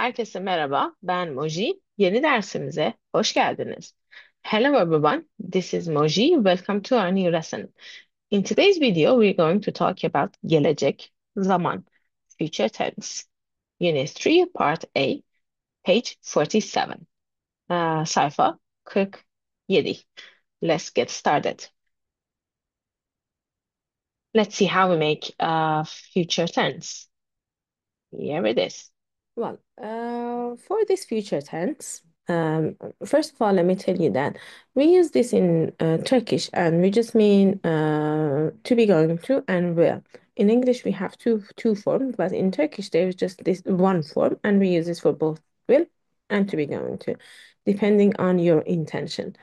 Herkese merhaba, ben Moji. Yeni dersimize hoş geldiniz. Hello everyone, this is Moji. Welcome to our new lesson. In today's video, we're going to talk about gelecek, zaman, future tense. Unit 3, Part A, page 47. Uh, ee, sayfa 47. Let's get started. Let's see how we make a future tense. Here it is. Well, uh, for this future tense, um, first of all, let me tell you that we use this in uh, Turkish and we just mean uh, to be going to and will. In English, we have two two forms, but in Turkish, there is just this one form and we use this for both will and to be going to, depending on your intention.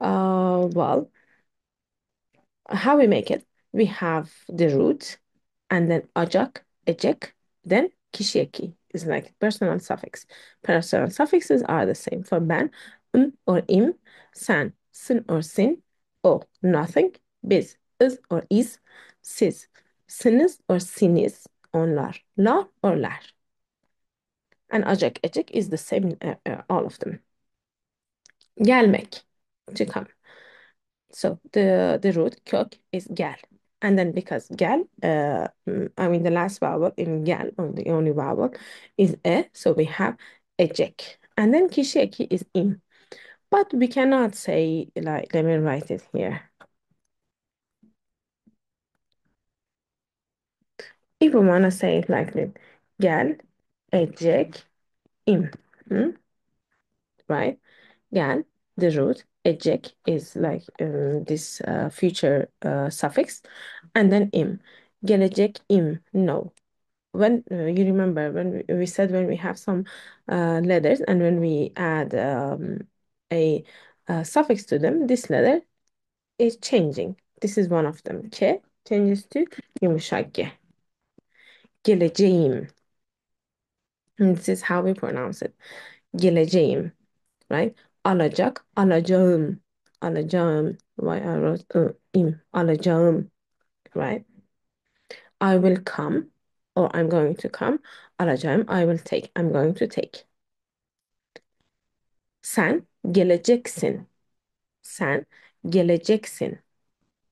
Uh, well, how we make it? We have the root and then acak, ecek, then kişi is like personal suffix. Personal suffixes are the same for man, um or im, san, sin or sin, o, nothing, biz, is or is, sis, sinis or sinis, onlar, lar, la or lar. And ajak, etik is the same, uh, uh, all of them. Gelmek, to come. So the, the root kök is gel. And then because gal, uh, mm, I mean the last vowel in gal, on the only vowel is a, so we have a check And then kisheki is in. But we cannot say, like, let me write it here. If we want to say it like this, gal, a check in. Hmm? Right? Gal, the root, ejek is like um, this uh, future uh, suffix and then im gelecek im no when uh, you remember when we, we, said when we have some uh, letters and when we add um, a, a, uh, suffix to them this letter is changing this is one of them ke changes to yumuşak geleceğim and this is how we pronounce it geleceğim right alacak, alacağım, alacağım, why I wrote im, alacağım, right? I will come or I'm going to come, alacağım, I will take, I'm going to take. Sen geleceksin, sen geleceksin,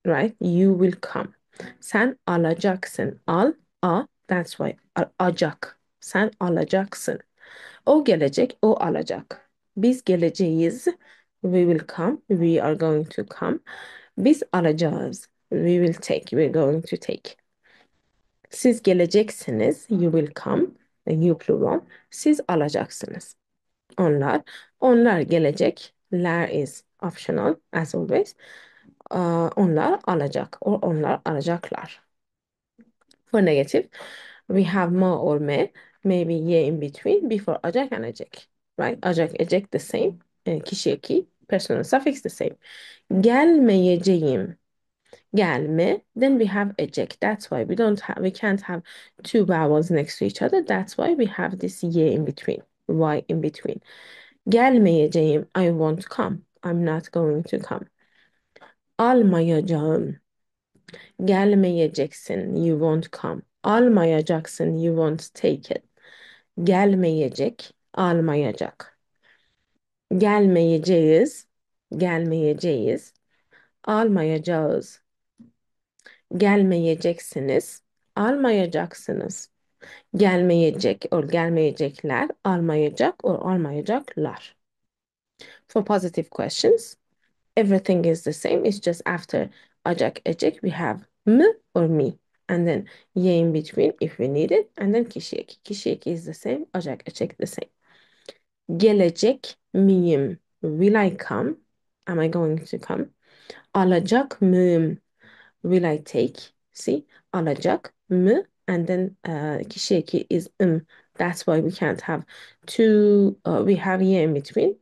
right? You will come. Sen alacaksın, al, a, that's why, alacak. Sen alacaksın. O gelecek, o alacak. Biz geleceğiz. We will come. We are going to come. Biz alacağız. We will take. We're going to take. Siz geleceksiniz. You will come. You plural. Siz alacaksınız. Onlar. Onlar gelecek. Ler is optional as always. Uh, onlar alacak. Or onlar alacaklar. For negative, we have ma or me. Maybe ye in between before acak and acak. right? ajak eject the same. E, kişi personal suffix the same. Gelmeyeceğim. Gelme. Then we have eject. That's why we don't have, we can't have two vowels next to each other. That's why we have this ye in between. Y in between. Gelmeyeceğim. I won't come. I'm not going to come. Almayacağım. Gelmeyeceksin. You won't come. Almayacaksın. You won't take it. Gelmeyecek. almayacak. Gelmeyeceğiz, gelmeyeceğiz, almayacağız. Gelmeyeceksiniz, almayacaksınız. Gelmeyecek, or gelmeyecekler, almayacak, or almayacaklar. For positive questions, everything is the same. It's just after acak, ecek, we have m or me. And then ye in between if we need it. And then kişi eki. Kişi eki is the same. Acak, ecek the same. Gelecek miyim? Will I come? Am I going to come? Alacak mıyım? Will I take? See? Alacak mı? And then uh, kişi ki is ım. That's why we can't have two, uh, we have ye in between.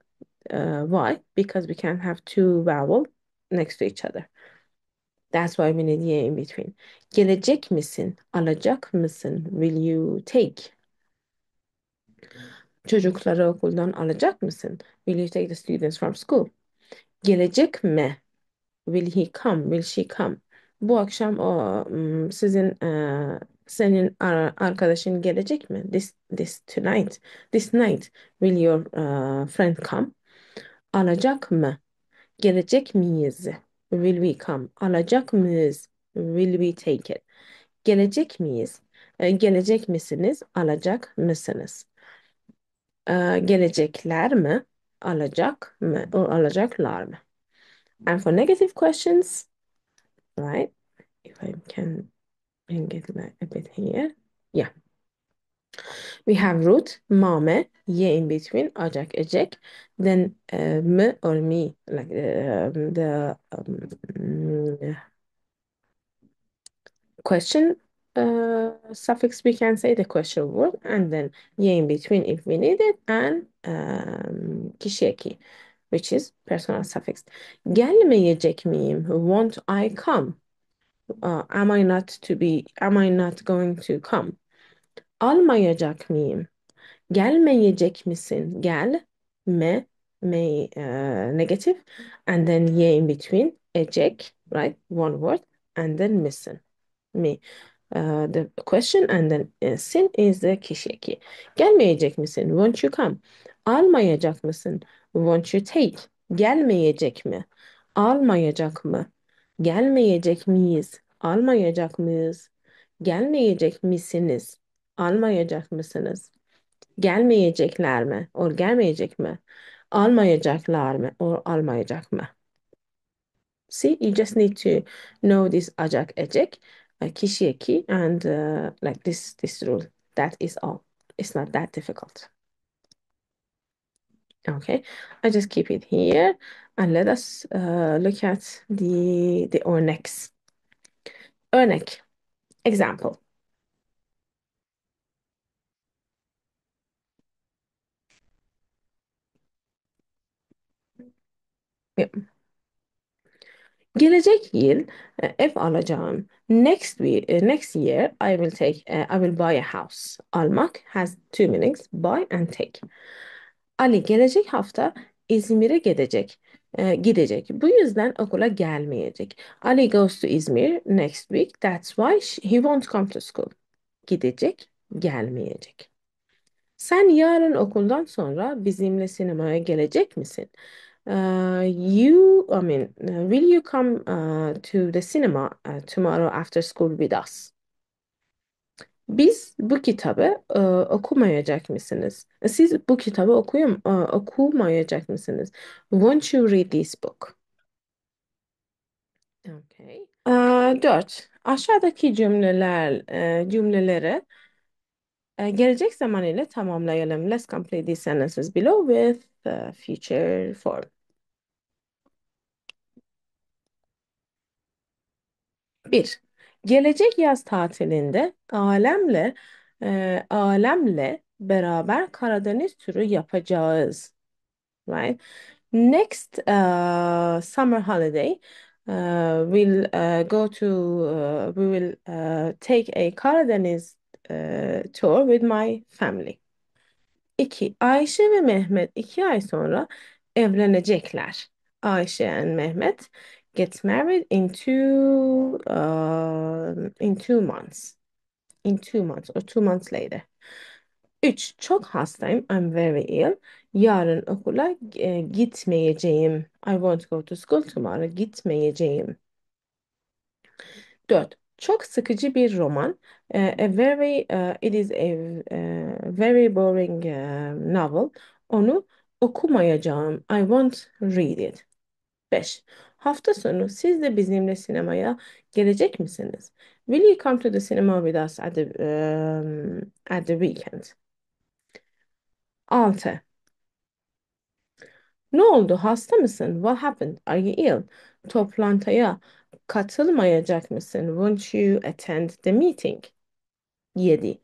Uh, why? Because we can't have two vowel next to each other. That's why we need ye in between. Gelecek misin? Alacak mısın? Will you take? Çocukları okuldan alacak mısın? Will you take the students from school? Gelecek mi? Will he come? Will she come? Bu akşam o sizin e, senin arkadaşın gelecek mi? This this tonight. This night will your uh, friend come? Alacak mı? Gelecek miyiz? Will we come? Alacak mıyız? Will we take it? Gelecek miyiz? E, gelecek misiniz? Alacak mısınız? gelecekler mi? Alacak mı? Alacaklar mı? And for negative questions, right? If I can bring it a bit here. Yeah. We have root, mame, ye in between, acak, ecek. Then uh, me or me, like uh, the um, mm, question uh, suffix, we can say the question word and then yeah in between if we need it and um, kişiye ki, which is personal suffix. Gelmeyecek miyim? Won't I come? Uh, am I not to be, am I not going to come? Almayacak miyim? Gelmeyecek misin? Gel, me, me, uh, And then ye in between, ecek, right? One word. And then misin, me. the question and then uh, sin is the kişi Gelmeyecek misin? Won't you come? Almayacak mısın? Won't you take? Gelmeyecek mi? Almayacak mı? Gelmeyecek miyiz? Almayacak mıyız? Gelmeyecek misiniz? Almayacak mısınız? Gelmeyecekler mi? Or gelmeyecek mi? Almayacaklar mı? Or almayacak mı? See, you just need to know this acak ecek. Kishieki and uh, like this this rule. That is all. It's not that difficult. Okay, I just keep it here and let us uh, look at the the Ornex. Ornex example. Yeah. Gelecek yıl ev alacağım. Next week, uh, next year, I will take, uh, I will buy a house. Almak has two meanings, buy and take. Ali gelecek hafta İzmir'e gidecek. E, gidecek. Bu yüzden okula gelmeyecek. Ali goes to İzmir next week. That's why she, he won't come to school. Gidecek, gelmeyecek. Sen yarın okuldan sonra bizimle sinemaya gelecek misin? Uh, you, I mean, uh, will you come uh, to the cinema uh, tomorrow after school with us? Biz bu kitabı e, okumayacak mısınız? Siz bu kitabı okuyum, uh, e, okumayacak mısınız? Won't you read this book? Okay. E, dört. Aşağıdaki cümleler e, cümleleri e, gelecek zaman ile tamamlayalım. Let's complete these sentences below with the future form. Bir, gelecek yaz tatilinde alemle e, alemle beraber Karadeniz turu yapacağız. Right? Next uh, summer holiday, uh, we'll uh, go to uh, we will uh, take a Karadeniz uh, tour with my family. İki Ayşe ve Mehmet iki ay sonra evlenecekler. Ayşe and Mehmet get married in two uh, in two months. In two months or two months later. Üç Çok hastayım. I'm very ill. Yarın okula e, gitmeyeceğim. I won't go to school tomorrow. Gitmeyeceğim. Dört çok sıkıcı bir roman. Ee, a very, eh, it is a eh, very boring eh, novel. Onu okumayacağım. I won't read it. 5. Hafta sonu siz de bizimle sinemaya gelecek misiniz? Will you come to the cinema with us at the, um, at the weekend? 6. Ne oldu? Hasta mısın? What happened? Are you ill? Toplantıya katılmayacak mısın Won't you attend the meeting? 7.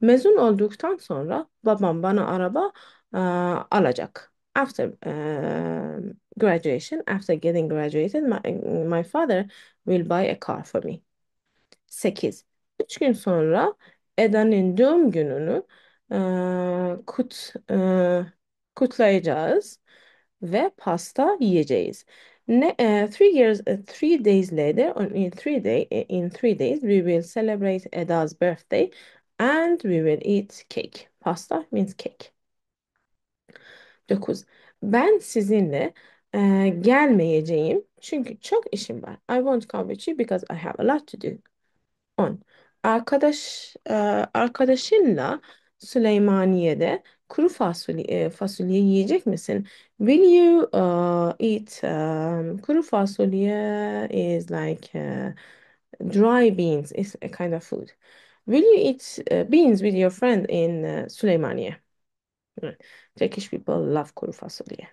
Mezun olduktan sonra babam bana araba uh, alacak. After uh, graduation, after getting graduated, my, my father will buy a car for me. 8. 3 gün sonra Eda'nın doğum gününü uh, kut, uh, kutlayacağız ve pasta yiyeceğiz. Ne, uh, three years, uh, three days later, on in three day, e, in three days, we will celebrate Eda's birthday, and we will eat cake. Pasta means cake. 9. Ben sizinle e, gelmeyeceğim çünkü çok işim var. I won't come with you because I have a lot to do. 10. Arkadaş e, arkadaşınla Süleymaniye'de kuru fasulye, fasulye yiyecek misin? Will you uh, eat um, kuru fasulye is like uh, dry beans. It's a kind of food. Will you eat uh, beans with your friend in uh, Süleymaniye? Turkish people love kuru fasulye.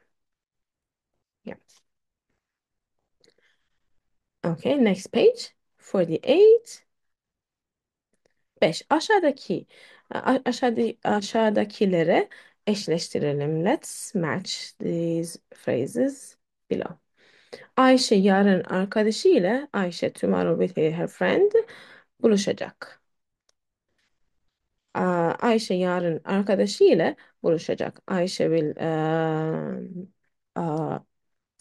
Yeah. Okay, next page. 48. 5. Aşağıdaki Aşağıdaki Aşağıda, aşağıdakileri eşleştirelim. Let's match these phrases below. Ayşe yarın arkadaşıyla Ayşe tomorrow with her friend buluşacak. Aa, Ayşe yarın arkadaşıyla buluşacak. Ayşe will uh, uh,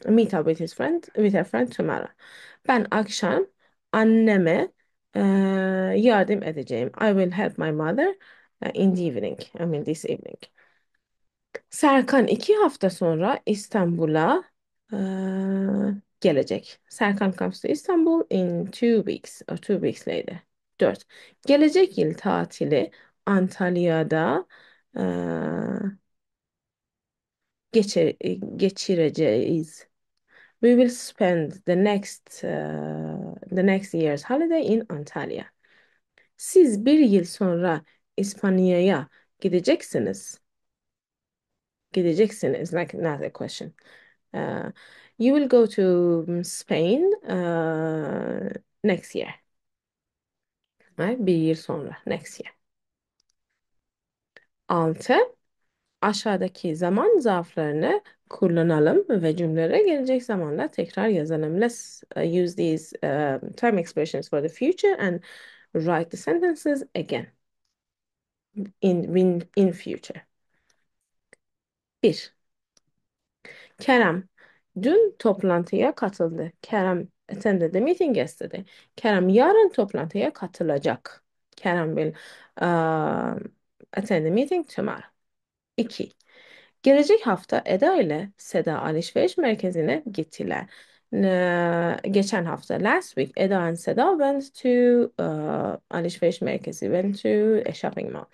meet up with his friend, with her friend tomorrow. Ben akşam anneme e, yardım edeceğim. I will help my mother uh, in the evening. I mean this evening. Serkan iki hafta sonra İstanbul'a e, gelecek. Serkan comes to Istanbul in two weeks or two weeks later. Dört. Gelecek yıl tatili Antalya'da e, geçir, e, geçireceğiz. we will spend the next uh, the next year's holiday in Antalya. Siz bir yıl sonra İspanya'ya gideceksiniz. Gideceksiniz, like not a question. Uh, you will go to um, Spain uh, next year. Right? Bir yıl sonra, next year. Altı, Aşağıdaki zaman zarflarını kullanalım ve cümlelere gelecek zamanda tekrar yazalım. Let's uh, use these um, uh, time expressions for the future and write the sentences again in, in, in future. Bir. Kerem dün toplantıya katıldı. Kerem attended the meeting yesterday. Kerem yarın toplantıya katılacak. Kerem will uh, attend the meeting tomorrow. 2. Gelecek hafta Eda ile Seda alışveriş merkezine gittiler. Ee, geçen hafta last week Eda and Seda went to uh, alışveriş merkezi, went to a shopping mall.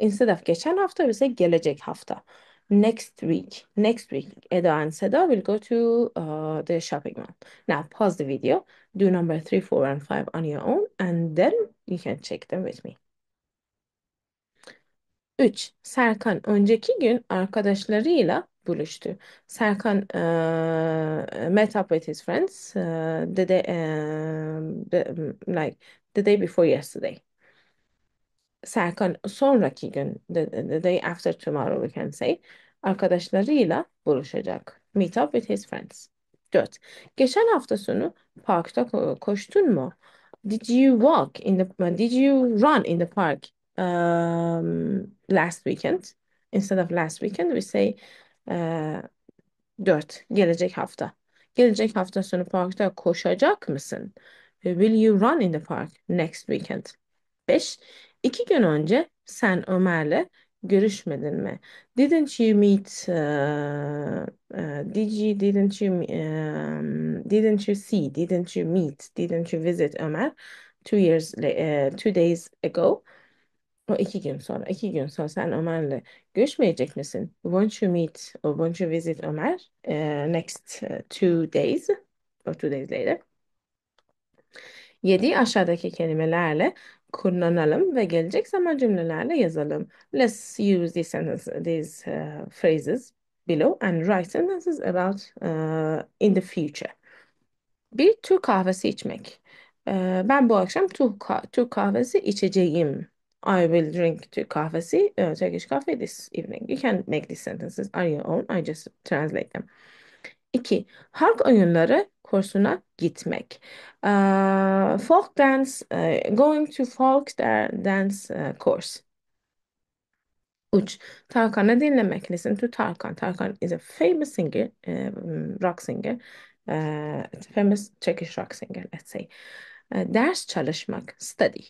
Instead of geçen hafta bize gelecek hafta. Next week, next week Eda and Seda will go to uh, the shopping mall. Now pause the video, do number 3, 4 and 5 on your own and then you can check them with me. 3. Serkan önceki gün arkadaşlarıyla buluştu. Serkan uh, met up with his friends uh, the day uh, the, like the day before yesterday. Serkan sonraki gün the, the day after tomorrow we can say arkadaşlarıyla buluşacak. Meet up with his friends. 4. Geçen hafta sonu parkta koştun mu? Did you walk in the did you run in the park um, last weekend. Instead of last weekend we say e, uh, 4. Gelecek hafta. Gelecek hafta sonu parkta koşacak mısın? Will you run in the park next weekend? Beş. İki gün önce sen Ömer'le görüşmedin mi? Didn't you meet uh, uh, did you didn't you um, didn't you see didn't you meet didn't you visit Ömer two years uh, two days ago? O iki gün sonra, iki gün sonra sen Ömer'le görüşmeyecek misin? Won't you meet or won't you visit Ömer eh, next eh, two days or two days later? Yedi aşağıdaki kelimelerle kullanalım ve gelecek zaman cümlelerle yazalım. Let's use these sentences, these eh, phrases below and write sentences about eh, in the future. Bir Türk kahvesi içmek. Eh, ben bu akşam Türk, kah- Türk kahvesi içeceğim. I will drink to kahvesi, uh, Turkish coffee this evening. You can make these sentences on your own. I just translate them. 2. Halk oyunları kursuna gitmek. Uh, folk dance, uh, going to folk dance uh, course. 3. Tarkan'ı dinlemek. Listen to Tarkan. Tarkan is a famous singer, uh, rock singer, uh, famous Turkish rock singer, let's say. E, ders çalışmak, study,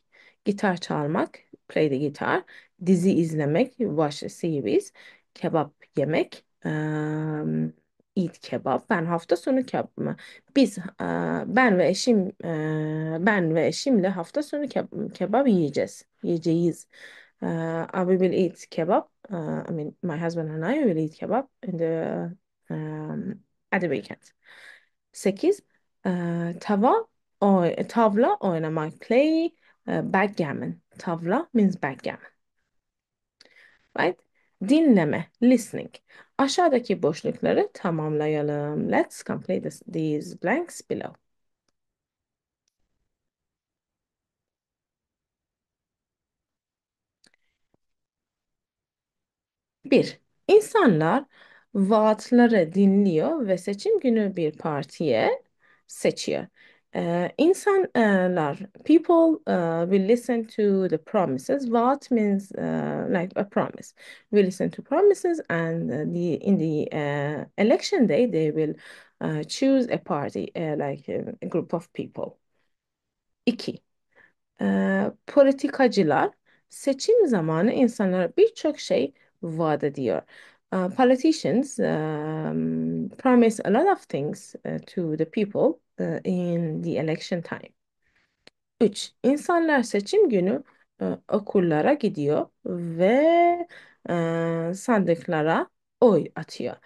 gitar çalmak, play the guitar, dizi izlemek, watch the series, kebap yemek, um, eat kebap. Ben hafta sonu kebap mı? biz e, ben ve eşim e, ben ve eşimle hafta sonu kebap, kebap yiyeceğiz. Yiyeceğiz. I will eat kebab. I mean my husband and I will eat kebab in the um, at the weekend. 8. tava Oy, e, tavla oynamak. Play e, backgammon. Tavla means backgammon. Right? Dinleme. Listening. Aşağıdaki boşlukları tamamlayalım. Let's complete this- these blanks below. Bir, insanlar vaatları dinliyor ve seçim günü bir partiye seçiyor. Uh, insanlar, people uh, will listen to the promises. What means uh, like a promise? We listen to promises, and the in the election day they will choose a party, like a group of people. İki, politikacılar seçim zamanı insanlara birçok şey vaat ediyor. politicians um, promise a lot of things to the people in the election time. 3. İnsanlar seçim günü e, okullara gidiyor ve e, sandıklara oy atıyor.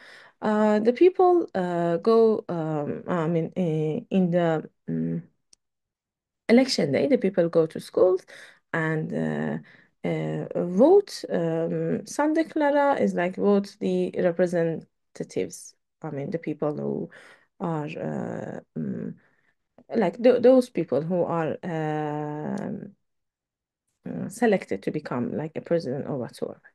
Uh, the people uh, go, um, I mean, uh, in the um, election day, the people go to schools and uh, uh, vote. Um, sandıklara is like vote the representatives. I mean, the people who are uh, um, like th those people who are uh, selected to become like a president or whatsoever.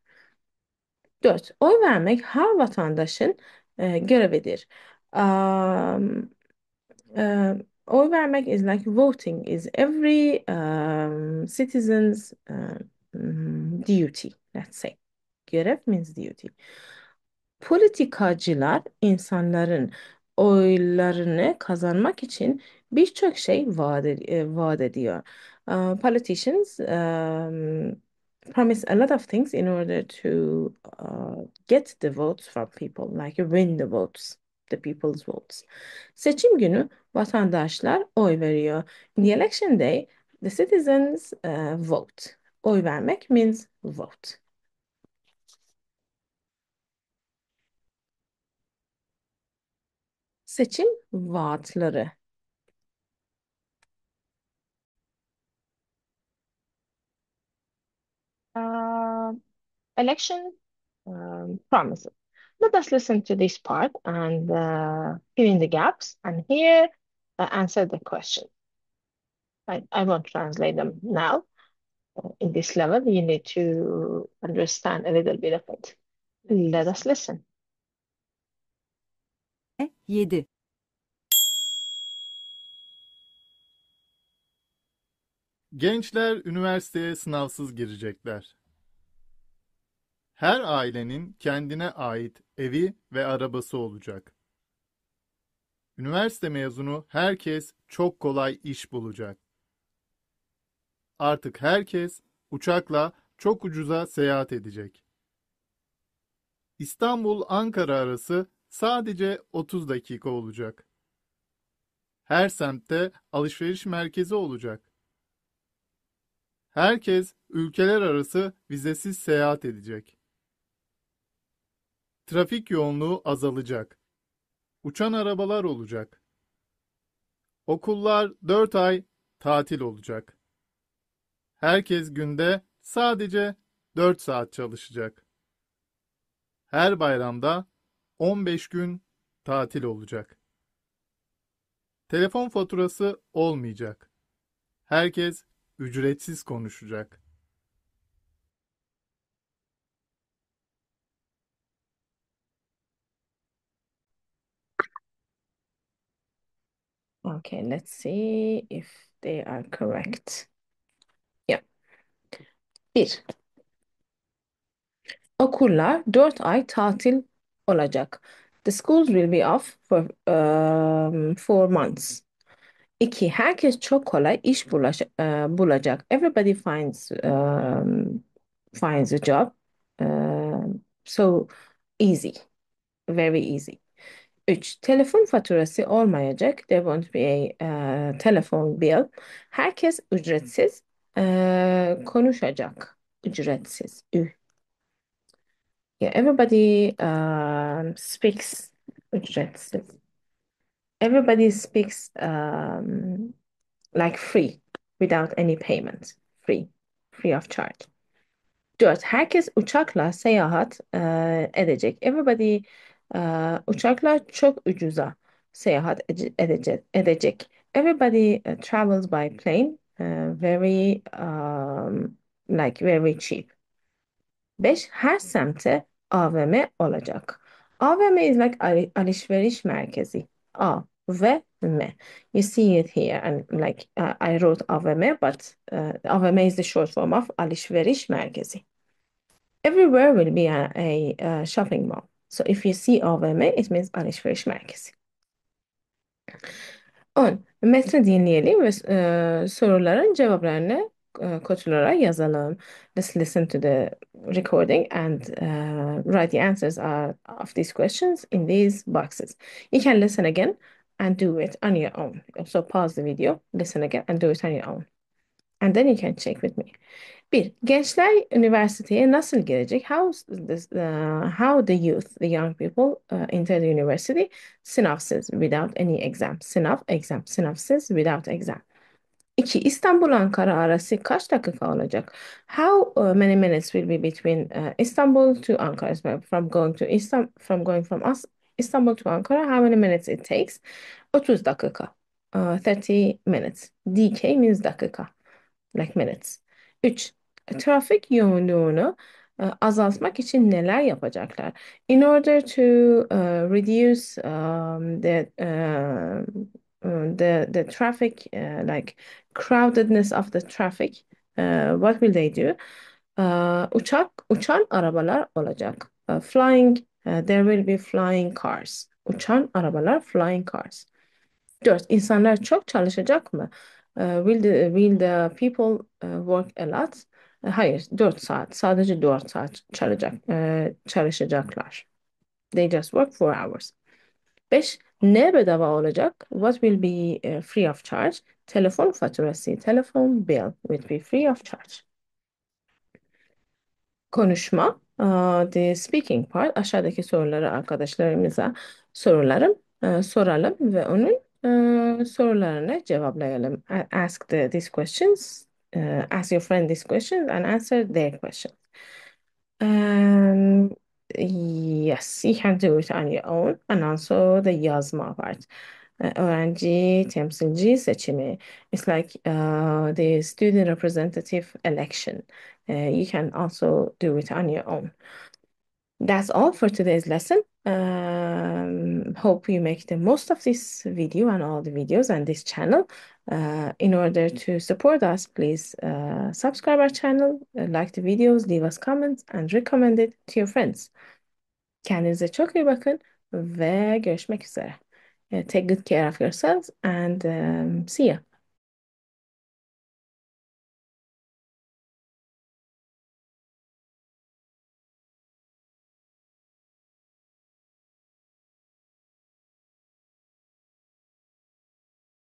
4. Oy vermek her vatandaşın e, görevidir. Um, uh, oy vermek is like voting is every um, citizen's uh, duty, let's say. Görev means duty. Politikacılar insanların oylarını kazanmak için birçok şey vaat, e, vaat ediyor. Uh, politicians um, promise a lot of things in order to uh, get the votes from people, like win the votes, the people's votes. Seçim günü vatandaşlar oy veriyor. In the election day, the citizens uh, vote. Oy vermek means vote. seçim vaatları. Uh, election um, promises. Let us listen to this part and uh, fill in the gaps and here uh, answer the question. I, I won't translate them now. Uh, in this level, you need to understand a little bit of it. Let us listen. yedi Gençler üniversiteye sınavsız girecekler. Her ailenin kendine ait evi ve arabası olacak. Üniversite mezunu herkes çok kolay iş bulacak. Artık herkes uçakla çok ucuza seyahat edecek. İstanbul-Ankara arası sadece 30 dakika olacak. Her semtte alışveriş merkezi olacak. Herkes ülkeler arası vizesiz seyahat edecek. Trafik yoğunluğu azalacak. Uçan arabalar olacak. Okullar 4 ay tatil olacak. Herkes günde sadece 4 saat çalışacak. Her bayramda 15 gün tatil olacak. Telefon faturası olmayacak. Herkes ücretsiz konuşacak. Okay, let's see if they are correct. Yeah. Bir. Okullar 4 ay tatil olacak. The schools will be off for um, four months. İki, herkes çok kolay iş bulaş, e, bulacak. Everybody finds um, finds a job. Uh, so easy, very easy. Üç, telefon faturası olmayacak. There won't be a uh, telephone bill. Herkes ücretsiz e, konuşacak. Ücretsiz. Ü. Yeah, everybody um, speaks. Everybody speaks um, like free, without any payment, free, free of charge. Dört, herkes uçakla seyahat eee, uh, edecek. Everybody eee, uh, uçakla çok ucuza seyahat edecek. Everybody uh, travels by plane very um, like very cheap. 5. Her semte AVM olacak. AVM is like al alışveriş merkezi. A ve M. You see it here and like uh, I wrote AVM but uh, AVM is the short form of alışveriş merkezi. Everywhere will be a, a, a shopping mall. So if you see AVM it means alışveriş merkezi. 10. Metni dinleyelim ve e, soruların cevaplarını uh, Coach Laura Let's listen to the recording and uh, write the answers of these questions in these boxes. You can listen again and do it on your own. So pause the video, listen again and do it on your own. And then you can check with me. Bir, gençler üniversiteye nasıl gelecek? How, this, uh, how the youth, the young people uh, enter the university? Synopsis without any exam. Synop, exam. Synopsis without exam. 2. İstanbul Ankara arası kaç dakika olacak? How uh, many minutes will be between uh, Istanbul to Ankara from going to Istanbul from going from As Istanbul to Ankara how many minutes it takes? 30 dakika. Uh, e, 30 minutes. DK means dakika. Like minutes. 3. Trafik yoğunluğunu uh, azaltmak için neler yapacaklar? In order to uh, reduce um, the uh, Uh, the the traffic uh, like crowdedness of the traffic uh, what will they do? uçak uçan arabalar olacak. flying there will be flying cars. Uçan arabalar flying cars. 4. insanlar çok çalışacak mı? will the will the people work a lot? Hayır, 4 saat. Sadece 4 saat çalışacak, çalışacaklar. They just work 4 hours. 5. Ne bedava olacak? What will be eh, free of charge? Telefon faturası, telefon bill will be free of charge. Konuşma, ah, the speaking part. Aşağıdaki soruları arkadaşlarımıza sorularım, eh, soralım ve onun eh, sorularını cevaplayalım. Ask the, these questions, eh, ask your friend these questions and answer their questions. Um, Yes, you can do it on your own and also the yazma part. Uh, öğrenci temsilci seçimi. It's like uh, the student representative election. Uh, you can also do it on your own. That's all for today's lesson. Um, hope you make the most of this video and all the videos on this channel. Uh, in order to support us, please uh, subscribe our channel, uh, like the videos, leave us comments and recommend it to your friends. Kendinize çok iyi bakın ve görüşmek üzere. take good care of yourselves and um, see you.